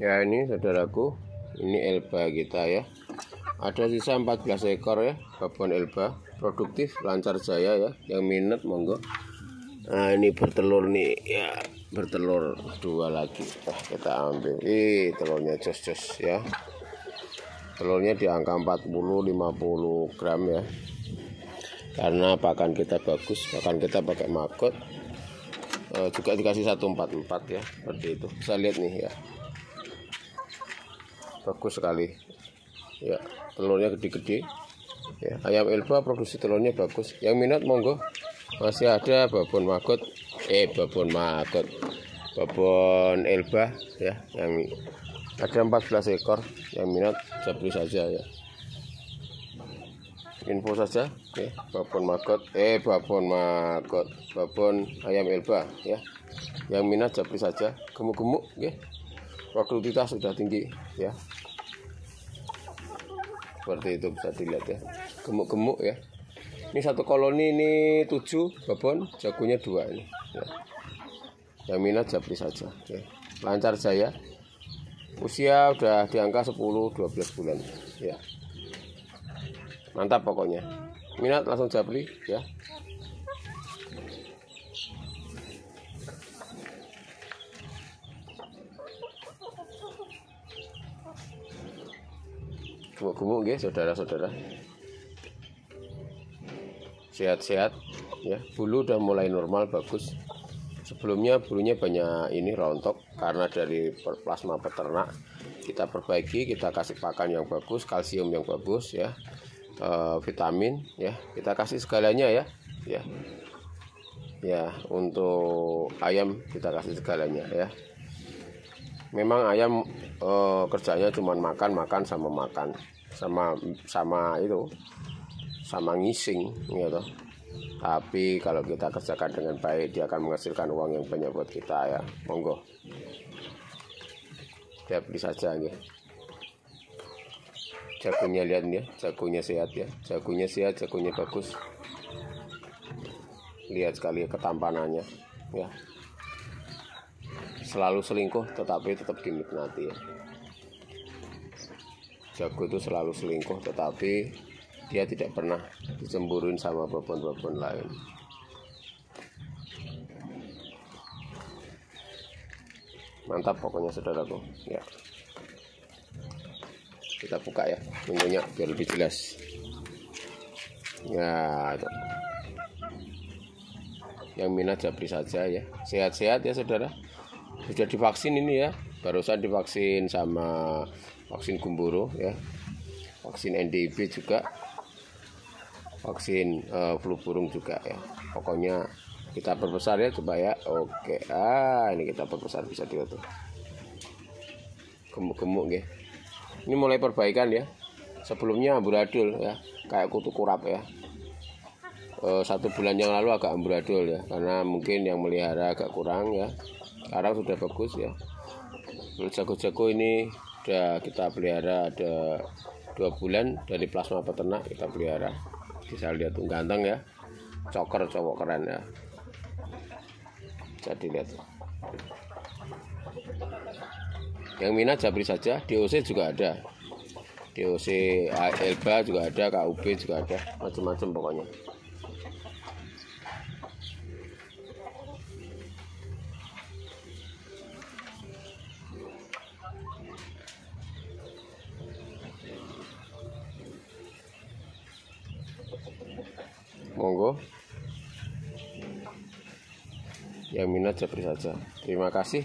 ya ini saudaraku ini elba kita ya ada sisa 14 ekor ya babon elba produktif lancar jaya ya yang minat monggo nah ini bertelur nih ya bertelur dua lagi nah, kita ambil ih telurnya jos-jos ya telurnya di angka 40 50 gram ya karena pakan kita bagus pakan kita pakai makot e, eh, juga dikasih 144 ya seperti itu Saya lihat nih ya bagus sekali ya telurnya gede-gede ya, ayam elba produksi telurnya bagus yang minat monggo masih ada babon magot eh babon magot babon elba ya yang ada 14 ekor yang minat bisa saja ya info saja oke babon magot eh babon magot babon ayam elba ya yang minat japri saja gemuk-gemuk oke produktivitas sudah tinggi ya seperti itu bisa dilihat ya gemuk-gemuk ya ini satu koloni ini tujuh babon jagonya dua ini ya. yang minat japri saja Oke. Ya. lancar saya. usia udah di angka 10-12 bulan ya mantap pokoknya minat langsung japri ya gumuk-gumuk nggih saudara-saudara. Sehat-sehat ya. Bulu udah mulai normal bagus. Sebelumnya bulunya banyak ini rontok karena dari plasma peternak. Kita perbaiki, kita kasih pakan yang bagus, kalsium yang bagus ya. E, vitamin ya. Kita kasih segalanya ya. Ya. Ya, untuk ayam kita kasih segalanya ya memang ayam uh, kerjanya cuma makan makan sama makan sama sama itu sama ngising gitu tapi kalau kita kerjakan dengan baik dia akan menghasilkan uang yang banyak buat kita ya monggo dia beli saja gitu. Ya. jagungnya lihat ya jagungnya sehat ya jagungnya sehat jagungnya bagus lihat sekali ketampanannya ya selalu selingkuh tetapi tetap dinikmati ya. Jago itu selalu selingkuh tetapi dia tidak pernah dicemburuin sama babon-babon lain. Mantap pokoknya saudaraku. Ya. Kita buka ya menunya biar lebih jelas. Ya, itu. yang minat japri saja ya. Sehat-sehat ya saudara sudah divaksin ini ya barusan divaksin sama vaksin gumboro ya vaksin NDB juga vaksin uh, flu burung juga ya pokoknya kita perbesar ya coba ya oke ah ini kita perbesar bisa dilihat tuh gemuk-gemuk ya ini mulai perbaikan ya sebelumnya amburadul ya kayak kutu kurap ya eh, satu bulan yang lalu agak amburadul ya karena mungkin yang melihara agak kurang ya sekarang sudah bagus ya jago-jago ini sudah kita pelihara ada dua bulan dari plasma peternak kita pelihara bisa lihat tuh ganteng ya coker cowok keren ya jadi lihat yang minat Jabri saja DOC juga ada DOC Elba juga ada KUB juga ada macam-macam pokoknya monggo yang minat japri saja terima kasih